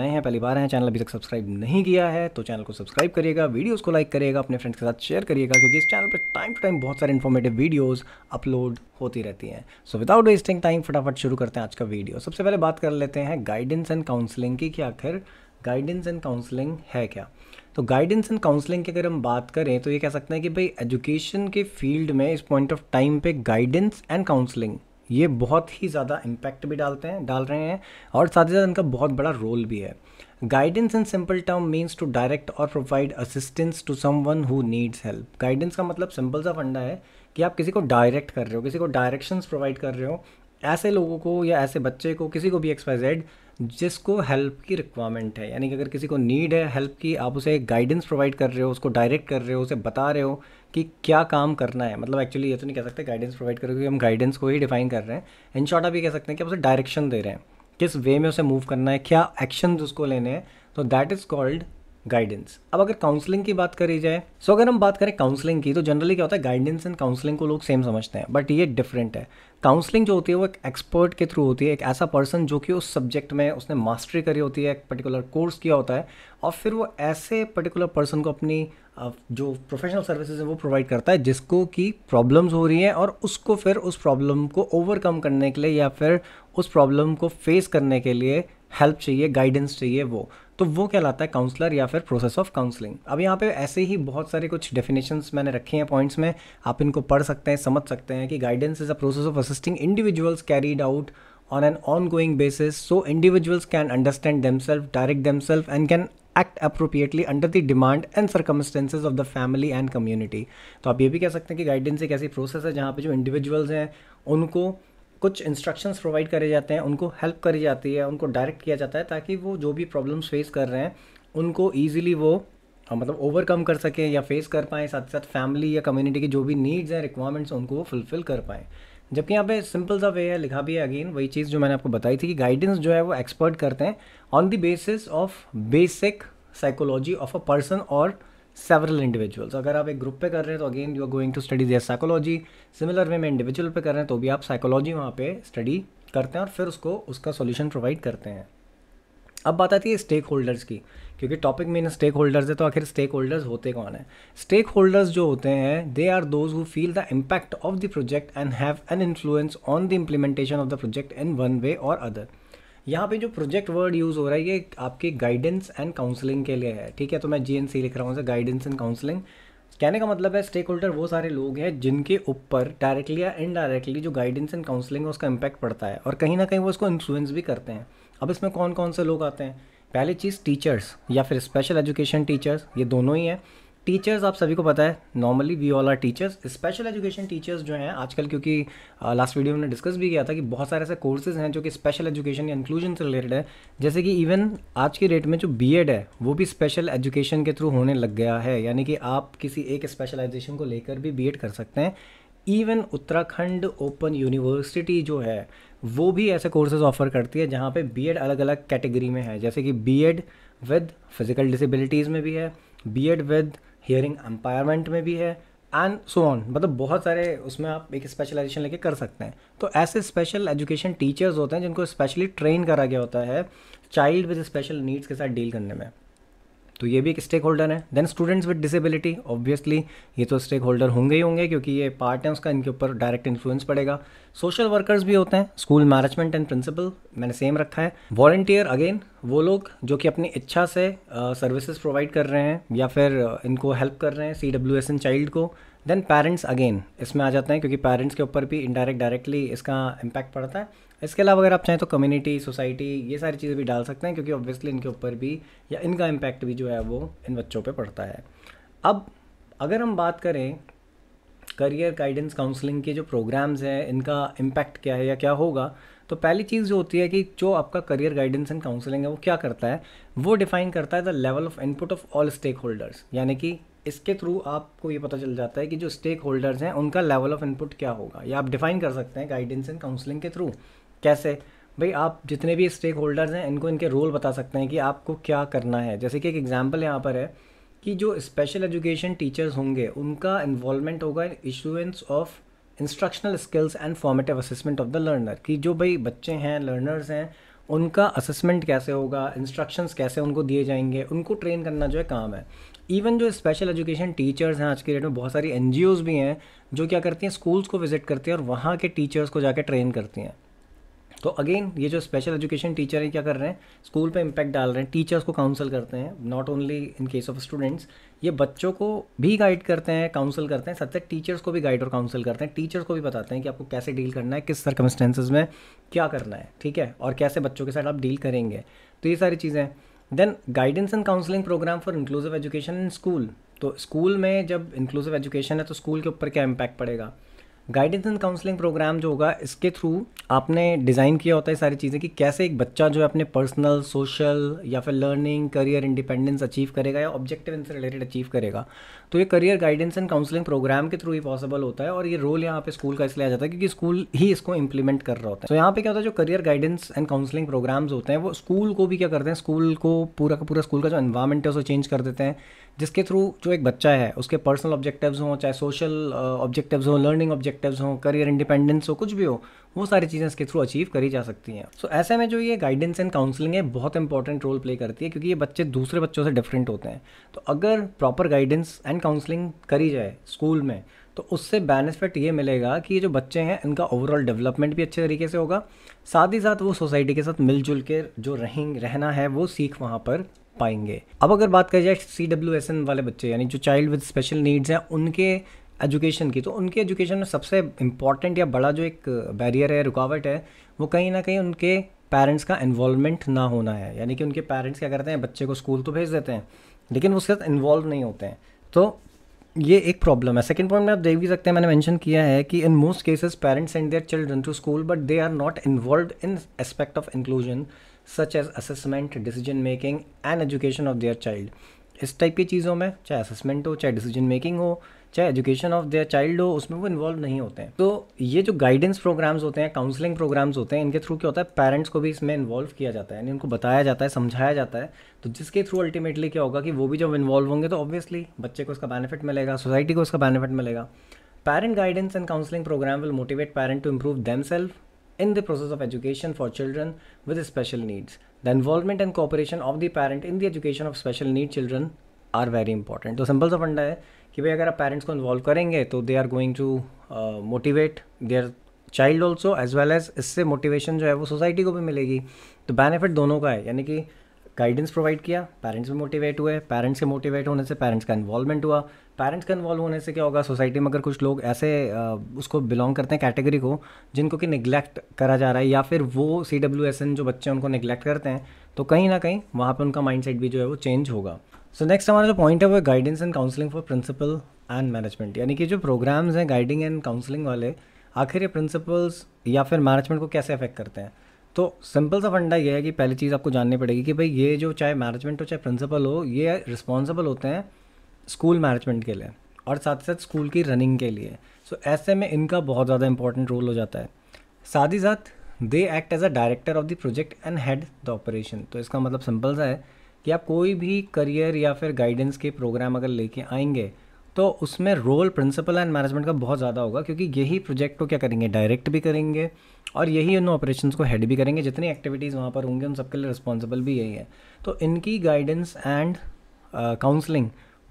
नए हैं पहली बार हैं चैनल अभी तक सब्सक्राइब नहीं किया है तो चैनल को सब्सक्राइब करिएगा वीडियोस को लाइक करिएगा अपने फ्रेंड्स के साथ शेयर करिएगा क्योंकि इस चैनल पर टाइम टू टाइम बहुत सारे इन्फॉर्मेटिव वीडियोस अपलोड होती रहती हैं सो विदाउट वेस्टिंग टाइम फटाफट शुरू करते हैं आज का वीडियो सबसे पहले बात कर लेते हैं गाइडेंस एंड काउंसलिंग की कि आखिर गाइडेंस एंड काउंसलिंग है क्या तो गाइडेंस एंड काउंसलिंग की अगर हम बात करें तो ये कह सकते हैं कि भाई एजुकेशन के फील्ड में इस पॉइंट ऑफ टाइम पे गाइडेंस एंड काउंसलिंग ये बहुत ही ज़्यादा इम्पैक्ट भी डालते हैं डाल रहे हैं और साथ ही साथ इनका बहुत बड़ा रोल भी है guidance in simple term means to direct और provide assistance to someone who needs help guidance का मतलब सिंपल सा फंडा है कि आप किसी को डायरेक्ट कर रहे हो किसी को डायरेक्शंस प्रोवाइड कर रहे हो ऐसे लोगों को या ऐसे बच्चे को किसी को भी एक्सपाइजेड जिसको हेल्प की रिक्वायरमेंट है यानी कि अगर किसी को नीड है हेल्प की आप उसे गाइडेंस प्रोवाइड कर रहे हो उसको डायरेक्ट कर रहे हो उसे बता रहे हो कि क्या काम करना है मतलब एक्चुअली ये तो नहीं कह सकते गाइडेंस प्रोवाइड करोगे क्योंकि हम गाइडेंस को ही डिफाइन कर रहे हैं इन शॉर्ट आप ये कह सकते हैं कि आप उसे डायरेक्शन दे रहे हैं किस वे में उसे मूव करना है क्या एक्शन उसको लेने हैं तो दैट इज़ कॉल्ड गाइडेंस अब अगर काउंसलिंग की बात करी जाए सो अगर हम बात करें काउंसलिंग की तो जनरली क्या होता है गाइडेंस एंड काउंसलिंग को लोग सेम समझते हैं बट ये डिफरेंट है काउंसलिंग जो होती है वो एक एक्सपर्ट के थ्रू होती है एक ऐसा पर्सन जो कि उस सब्जेक्ट में उसने मास्टरी करी होती है एक पर्टिकुलर कोर्स किया होता है और फिर वो ऐसे पर्टिकुलर पर्सन को अपनी जो प्रोफेशनल सर्विसेज हैं वो प्रोवाइड करता है जिसको कि प्रॉब्लम्स हो रही हैं और उसको फिर उस प्रॉब्लम को ओवरकम करने के लिए या फिर उस प्रॉब्लम को फेस करने के लिए हेल्प चाहिए गाइडेंस चाहिए वो तो वो कहलाता है काउंसलर या फिर प्रोसेस ऑफ काउंसलिंग अब यहाँ पे ऐसे ही बहुत सारे कुछ डेफिनेशंस मैंने रखे हैं पॉइंट्स में आप इनको पढ़ सकते हैं समझ सकते हैं कि guidance is a process of assisting individuals carried out on an ongoing basis so individuals can understand themselves, direct themselves, and can act appropriately under the demand and circumstances of the family and community तो आप ये भी कह सकते हैं कि guidance एक ऐसी प्रोसेस है जहाँ पर जो इंडिविजुअल्स हैं उनको कुछ इंस्ट्रक्शंस प्रोवाइड करे जाते हैं उनको हेल्प करी जाती है उनको डायरेक्ट किया जाता है ताकि वो जो भी प्रॉब्लम्स फेस कर रहे हैं उनको ईजिली वो हाँ, मतलब ओवरकम कर सकें या फेस कर पाएँ साथ ही साथ फैमिली या कम्युनिटी की जो भी नीड्स हैं रिक्वायरमेंट्स उनको वो फुलफ़िल कर पाएँ जबकि यहाँ पे सिंपल सा वे है लिखा भी है अगेन वही चीज़ जो मैंने आपको बताई थी कि गाइडेंस जो है वो एक्सपर्ट करते हैं on the basis of basic psychology of a person और सेवरल इंडिविजुअल्स अगर आप एक ग्रुप पे कर रहे हैं तो again you are going to study their psychology similar way में इंडिविजुअल पे कर रहे हैं तो भी आप साइकोलॉजी वहाँ पे स्टडी करते हैं और फिर उसको उसका सोल्यूशन प्रोवाइड करते हैं अब बात आती है स्टेक होल्डर्स की क्योंकि टॉपिक में स्टेक होल्डर्स है तो आखिर स्टेक होल्डर्स होते कौन है स्टेक होल्डर्स जो होते हैं they are those who feel the impact of the project and have an influence on the implementation of the project in one way और अदर यहाँ पे जो प्रोजेक्ट वर्ड यूज़ हो रहा है ये आपकी गाइडेंस एंड काउंसलिंग के लिए है ठीक है तो मैं जी लिख रहा हूँ गाइडेंस एंड काउंसलिंग कहने का मतलब है स्टेक होल्डर वो सारे लोग हैं जिनके ऊपर डायरेक्टली या इनडायरेक्टली जो गाइडेंस एंड काउंसलिंग है उसका इम्पैक्ट पड़ता है और कहीं ना कहीं वो उसको इन्फ्लुएंस भी करते हैं अब इसमें कौन कौन से लोग आते हैं पहली चीज़ टीचर्स या फिर स्पेशल एजुकेशन टीचर्स ये दोनों ही हैं टीचर्स आप सभी को पता है normally we all are teachers special education teachers जो हैं आजकल क्योंकि लास्ट वीडियो में डिस्कस भी किया था कि बहुत सारे ऐसे कोर्सेज हैं जो कि स्पेशल एजुकेशन या इंक्लूजन से रिलेटेड है जैसे कि इवन आज के डेट में जो बी है वो भी स्पेशल एजुकेशन के थ्रू होने लग गया है यानी कि आप किसी एक स्पेशलाइजेशन को लेकर भी बी कर सकते हैं इवन उत्तराखंड ओपन यूनिवर्सिटी जो है वो भी ऐसे कोर्सेज ऑफर करती है जहाँ पे बी अलग अलग कैटेगरी में है जैसे कि बी विद फिज़िकल डिसेबिलिटीज़ में भी है बी विद हियरिंग एम्पायरमेंट में भी है एंड सो ऑन मतलब बहुत सारे उसमें आप एक स्पेशलाइजेशन लेके कर सकते हैं तो ऐसे स्पेशल एजुकेशन टीचर्स होते हैं जिनको स्पेशली ट्रेन करा गया होता है चाइल्ड विद स्पेशल नीड्स के साथ डील करने में तो ये भी एक स्टेक होल्डर है then students with disability obviously ये तो स्टेक होल्डर होंगे ही होंगे क्योंकि ये पार्ट है उसका इनके ऊपर डायरेक्ट इन्फ्लुएंस पड़ेगा सोशल वर्कर्स भी होते हैं स्कूल मैनेजमेंट एंड प्रिंसिपल मैंने सेम रखा है वॉल्टियर अगेन वो लोग जो कि अपनी इच्छा से सर्विसेज प्रोवाइड कर रहे हैं या फिर इनको हेल्प कर रहे हैं C W S N child को देन पेरेंट्स अगेन इसमें आ जाते हैं क्योंकि पेरेंट्स के ऊपर भी इनडायरेक्ट डायरेक्टली इसका इम्पैक्ट पड़ता है इसके अलावा अगर आप चाहें तो कम्युनिटी सोसाइटी ये सारी चीज़ें भी डाल सकते हैं क्योंकि ऑब्वियसली इनके ऊपर भी या इनका इम्पैक्ट भी जो है वो इन बच्चों पर पड़ता है अब अगर हम बात करें करियर गाइडेंस काउंसलिंग के जो प्रोग्राम्स हैं इनका इम्पैक्ट क्या है या क्या होगा तो पहली चीज़ जो होती है कि जो आपका करियर गाइडेंस एंड काउंसलिंग है वो क्या करता है वो डिफाइन करता है the level of input of all stakeholders यानी कि इसके थ्रू आपको ये पता चल जाता है कि जो स्टेक होल्डर्स हैं उनका लेवल ऑफ इनपुट क्या होगा या आप डिफाइन कर सकते हैं गाइडेंस एंड काउंसलिंग के थ्रू कैसे भाई आप जितने भी स्टेक होल्डर्स हैं इनको इनके रोल बता सकते हैं कि आपको क्या करना है जैसे कि एक एग्जाम्पल यहाँ पर है कि जो स्पेशल एजुकेशन टीचर्स होंगे उनका इन्वॉलमेंट होगा issuance of instructional skills and formative assessment of the learner कि जो भाई बच्चे हैं लर्नर्स हैं उनका असेसमेंट कैसे होगा इंस्ट्रक्शंस कैसे उनको दिए जाएंगे उनको ट्रेन करना जो है काम है इवन जो स्पेशल एजुकेशन टीचर्स हैं आज के डेट में बहुत सारी एन भी हैं जो क्या करती हैं स्कूल्स को विज़िट करती हैं और वहाँ के टीचर्स को जाके ट्रेन करती हैं तो अगेन ये जो स्पेशल एजुकेशन टीचर हैं क्या कर रहे हैं स्कूल पे इम्पैक्ट डाल रहे हैं टीचर्स को काउंसिल करते हैं not only in case of students ये बच्चों को भी गाइड करते हैं काउंसिल करते हैं सबसे टीचर्स को भी गाइड और काउंसिल करते हैं टीचर्स को भी बताते हैं कि आपको कैसे डील करना है किस सर्कमस्टेंसेज में क्या करना है ठीक है और कैसे बच्चों के साथ आप डील करेंगे तो ये सारी चीज़ें then guidance and counselling programme for inclusive education in school तो स्कूल में जब इंक्लूसिव एजुकेशन है तो स्कूल के ऊपर क्या इम्पैक्ट पड़ेगा गाइडेंस एंड काउंसलिंग प्रोग्राम जो होगा इसके थ्रू आपने डिज़ाइन किया होता है सारी चीज़ें कि कैसे एक बच्चा जो है अपने पर्सनल सोशल या फिर लर्निंग करियर इंडिपेंडेंस अचीव करेगा या ऑब्जेक्टिव इनसे रिलेटेड अचीव करेगा तो ये career guidance and counselling programme के थ्रू ही पॉसिबल होता है और ये रोल यहाँ पे स्कूल का इसलिए आ जाता है क्योंकि स्कूल ही इसको इंप्लीमेंट कर रहा होता है तो so, यहाँ पे क्या होता है जो career guidance and counselling programmes होते हैं वो स्कूल को भी क्या करते हैं स्कूल को पूरा का पूरा स्कूल का जो इन्वायरमेंट है उसको चेंज कर देते हैं जिसके थ्रू जो एक बच्चा है उसके पर्सनल ऑब्जेक्टिव्स हों चाहे सोशल ऑब्जेक्टिव्स uh, हों लर्निंग ऑब्जेक्टिव्स हों करियर इंडिपेंडेंस हो कुछ भी हो वो सारी चीज़ें इसके थ्रू अचीव करी जा सकती हैं सो so, ऐसे में जो ये गाइडेंस एंड काउंसलिंग है बहुत इंपॉर्टेंट रोल प्ले करती है क्योंकि ये बच्चे दूसरे बच्चों से डिफरेंट होते हैं तो अगर proper guidance and online counselling करी जाए स्कूल में तो उससे बेनिफिट ये मिलेगा कि ये जो बच्चे हैं इनका ओवरऑल डेवलपमेंट भी अच्छे तरीके से होगा साथ ही साथ वो सोसाइटी के साथ मिलजुल के जो रहें रहना है वो सीख वहाँ पर पाएंगे अब अगर बात करें जाए सी डब्ल्यू एस एन वाले बच्चे यानी जो चाइल्ड विद स्पेशल नीड्स हैं उनके एजुकेशन की तो उनके एजुकेशन में सबसे इम्पॉर्टेंट या बड़ा जो एक बैरियर है रुकावट है वो कहीं ना कहीं उनके पेरेंट्स का इन्वॉल्वमेंट ना होना है यानी कि उनके पेरेंट्स क्या करते हैं बच्चे को स्कूल तो भेज देते हैं लेकिन उसके साथ इन्वॉल्व नहीं होते हैं तो ये एक प्रॉब्लम है सेकंड पॉइंट में आप देख भी सकते हैं मैंने मेंशन किया है कि in most cases parents send their children to school but they are not involve in aspect of inclusion such as assessment decision making and education of their child इस टाइप की चीज़ों में चाहे असेसमेंट हो चाहे डिसीजन मेकिंग हो चाहे education of their child हो उसमें वो इन्वॉल्व नहीं होते हैं तो ये जो गाइडेंस प्रोग्राम्स होते हैं काउंसलिंग प्रोग्राम्स होते हैं इनके थ्रू क्या होता है पेरेंट्स को भी इसमें इन्वॉल्व किया जाता है यानी उनको बताया जाता है समझाया जाता है तो जिसके थ्रू अल्टीमेटली क्या होगा कि वो भी जब इन्वॉल्व होंगे तो ऑब्वियसली बच्चे को उसका बेनिफिट मिलेगा सोसाइटी को उसका बेनिफिट मिलेगा parent guidance and counselling programme will motivate parent to improve them self in the process of education for children with special needs the involvement and cooperation of the parent in the education of special need children are very important तो simple सा फंडा है कि भाई अगर आप parents को involve करेंगे तो they are going to motivate their child also as well as इससे मोटिवेशन जो है वो सोसाइटी को भी मिलेगी तो बेनिफिट दोनों का है यानी कि गाइडेंस प्रोवाइड किया पेरेंट्स भी मोटिवेट हुए पेरेंट्स के मोटिवेट होने से पेरेंट्स का इन्वॉल्वमेंट हुआ पेरेंट्स का इन्वॉल्व होने से क्या होगा सोसाइटी में अगर कुछ लोग ऐसे आ, uh, उसको बिलोंग करते हैं कैटेगरी को जिनको कि निगलेक्ट करा जा रहा है या फिर वो सी डब्ल्यू एस एन जो बच्चे हैं उनको निगलेक्ट करते हैं तो कहीं ना कहीं वहाँ पर उनका सेट भी जो है वो चेंज होगा सो नेक्स्ट हमारा जो पॉइंट है वो guidance and counselling for principal and management यानी कि जो प्रोग्राम्स हैं गाइडिंग एंड काउंसलिंग वाले आखिर ये प्रिंसिपल्स या फिर मैनेजमेंट को कैसे अफेक्ट करते हैं तो सिंपल सा फंडा ये है कि पहली चीज़ आपको जाननी पड़ेगी कि भाई ये जो चाहे मैनेजमेंट हो चाहे प्रिंसिपल हो ये रिस्पॉन्सिबल होते हैं स्कूल मैनेजमेंट के लिए और साथ साथ स्कूल की रनिंग के लिए सो so, ऐसे में इनका बहुत ज़्यादा इंपॉर्टेंट रोल हो जाता है साथ ही साथ they act as a director of the project and head the operation तो इसका मतलब सिंपल सा है कि आप कोई भी करियर या फिर गाइडेंस के प्रोग्राम अगर लेके आएंगे तो उसमें रोल प्रिंसिपल एंड मैनेजमेंट का बहुत ज़्यादा होगा क्योंकि यही प्रोजेक्ट को क्या करेंगे डायरेक्ट भी करेंगे और यही उन ऑपरेशंस को हेड भी करेंगे जितनी एक्टिविटीज़ वहाँ पर होंगी उन सबके लिए रिस्पॉन्सिबल भी यही है तो इनकी गाइडेंस एंड काउंसलिंग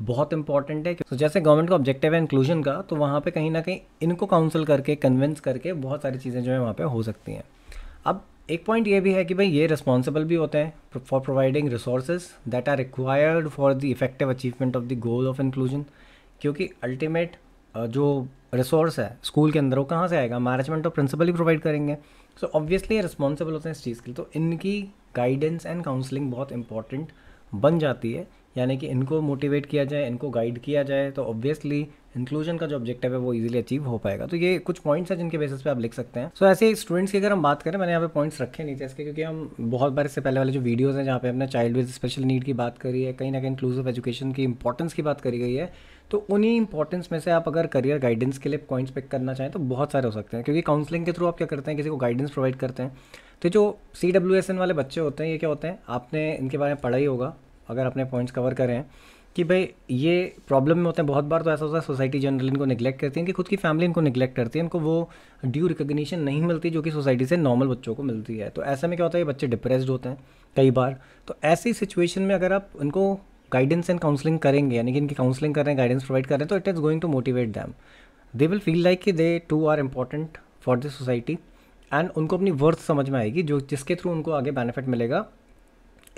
बहुत इंपॉर्टेंट है तो जैसे गवर्नमेंट का ऑब्जेक्टिव है इंक्लूजन का तो वहाँ पर कहीं ना कहीं इनको काउंसिल करके कन्विंस करके बहुत सारी चीज़ें जो है वहाँ पर हो सकती हैं अब एक पॉइंट ये भी है कि भाई ये रिस्पॉन्सिबल भी होते हैं for providing resources that are required for the effective achievement of the goal of inclusion क्योंकि अल्टीमेट जो रिसोर्स है स्कूल के अंदर वो कहाँ से आएगा मैनेजमेंट और प्रिंसिपल ही प्रोवाइड करेंगे सो ऑब्वियसली ये रिस्पॉन्सिबल होते हैं इस चीज़ के लिए तो इनकी गाइडेंस एंड काउंसलिंग बहुत इंपॉर्टेंट बन जाती है यानी कि इनको मोटिवेट किया जाए इनको गाइड किया जाए तो ऑब्वियसली इंक्लूजन का जो ऑब्जेक्टिव है वो इजीली अचीव हो पाएगा तो ये कुछ पॉइंट्स हैं जिनके बेसिस पे आप लिख सकते हैं सो so, ऐसे स्टूडेंट्स की अगर हम बात करें मैंने यहाँ पे पॉइंट्स रखे नीचे इसके क्योंकि हम बहुत बार इससे पहले वाले जो वीडियोस हैं जहाँ पे हमने चाइल्ड विद स्पेशल नीड की बात करी है कहीं ना कहीं इंक्लूसिव एजुकेशन की इंपॉर्टेंस की बात करी गई है तो उन्हीं इंपॉर्टेंस में से आप अगर करियर गाइडेंस के लिए पॉइंट्स पिक करना चाहें तो बहुत सारे हो सकते हैं क्योंकि काउंसलिंग के थ्रू आप क्या करते हैं किसी को गाइडेंस प्रोवाइड करते हैं तो जो सी डब्ल्यू एस एन वाले बच्चे होते हैं ये क्या होते हैं आपने इनके बारे में पढ़ा ही होगा अगर अपने पॉइंट्स कवर करें कि भाई ये प्रॉब्लम में होते हैं बहुत बार तो ऐसा होता है सोसाइटी जनरली इनको निगलेक्ट करती है इनकी खुद की फैमिली इनको निगलेक्ट करती है इनको वो ड्यू रिकग्निशन नहीं मिलती जो कि सोसाइटी से नॉर्मल बच्चों को मिलती है तो ऐसे में क्या होता है ये बच्चे डिप्रेस होते हैं कई बार तो ऐसी सिचुएशन में अगर आप इनको गाइडेंस एंड काउंसलिंग करेंगे यानी कि इनकी काउंसलिंग कर रहे हैं गाइडेंस प्रोवाइड कर रहे हैं तो it is going to motivate them they will feel like कि they too are important for the society and उनको अपनी वर्थ समझ में आएगी जो जिसके थ्रू उनको आगे बेनिफिट मिलेगा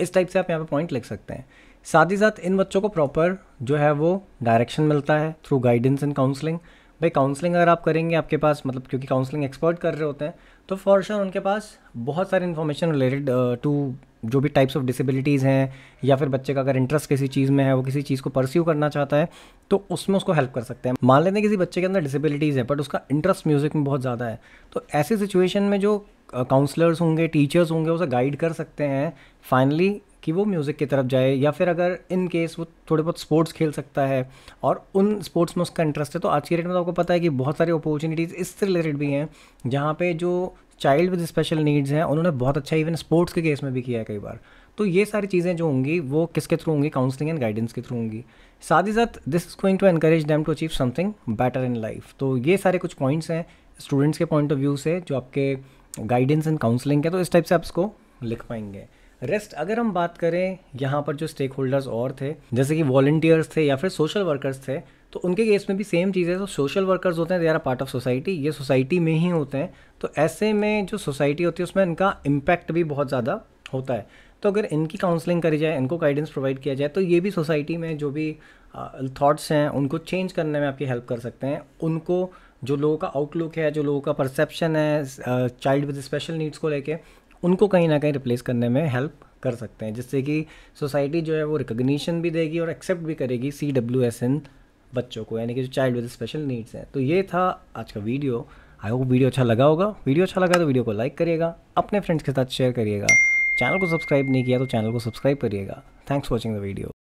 इस टाइप से आप यहाँ पे पॉइंट लिख सकते हैं साथ ही साथ इन बच्चों को प्रॉपर जो है वो डायरेक्शन मिलता है थ्रू गाइडेंस एंड काउंसलिंग भाई काउंसलिंग अगर आप करेंगे आपके पास मतलब क्योंकि काउंसलिंग एक्सपर्ट कर रहे होते हैं तो फॉर श्योर उनके पास बहुत सारी इन्फॉर्मेशन रिलेटेड टू जो भी टाइप्स ऑफ डिसेबिलिटीज़ हैं या फिर बच्चे का अगर इंटरेस्ट किसी चीज़ में है वो किसी चीज़ को परस्यू करना चाहता है तो उसमें उसको हेल्प कर सकते हैं मान लेते हैं किसी बच्चे के अंदर डिसेबिलिटीज़ है बट उसका इंटरेस्ट म्यूज़िक में बहुत ज़्यादा है तो ऐसी सिचुएशन में जो काउंसलर्स uh, होंगे टीचर्स होंगे उसे गाइड कर सकते हैं फाइनली कि वो म्यूज़िक की तरफ जाए या फिर अगर इन केस वो थोड़े बहुत स्पोर्ट्स खेल सकता है और उन स्पोर्ट्स में उसका इंटरेस्ट है तो आज की डेट में तो आपको पता है कि बहुत सारी अपॉर्चुनिटीज़ इससे रिलेटेड भी हैं जहाँ पे जो चाइल्ड विद स्पेशल नीड्स हैं उन्होंने बहुत अच्छा इवन स्पोर्ट्स के केस में भी किया है कई बार तो ये सारी चीज़ें जो होंगी वो किसके थ्रू होंगी काउंसलिंग एंड गाइडेंस के थ्रू होंगी साथ ही साथ this is going to encourage them to achieve something better in life तो ये सारे कुछ पॉइंट्स हैं स्टूडेंट्स के पॉइंट ऑफ व्यू से जो आपके गाइडेंस एंड काउंसलिंग है तो इस टाइप से आप इसको लिख पाएंगे रेस्ट अगर हम बात करें यहाँ पर जो स्टेक होल्डर्स और थे जैसे कि वॉल्टियर्स थे या फिर सोशल वर्कर्स थे तो उनके केस में भी सेम चीज़ है तो सोशल वर्कर्स होते हैं they are a part of society ये सोसाइटी में ही होते हैं तो ऐसे में जो सोसाइटी होती है उसमें इनका इम्पैक्ट भी बहुत ज़्यादा होता है तो अगर इनकी काउंसलिंग करी जाए इनको गाइडेंस प्रोवाइड किया जाए तो ये भी सोसाइटी में जो भी थाट्स हैं उनको चेंज करने में आपकी हेल्प कर सकते हैं उनको जो लोगों का आउटलुक है जो लोगों का परसेप्शन है चाइल्ड विद स्पेशल नीड्स को लेके उनको कहीं ना कहीं रिप्लेस करने में हेल्प कर सकते हैं जिससे कि सोसाइटी जो है वो रिकोगशन भी देगी और एक्सेप्ट भी करेगी सी डब्ल्यू एस एन बच्चों को यानी कि जो चाइल्ड विद स्पेशल नीड्स हैं तो ये था आज का वीडियो आई होप वीडियो अच्छा लगा होगा वीडियो अच्छा लगा तो वीडियो को लाइक करिएगा अपने फ्रेंड्स के साथ शेयर करिएगा चैनल को सब्सक्राइब नहीं किया तो चैनल को सब्सक्राइब करिएगा thanks for watching the video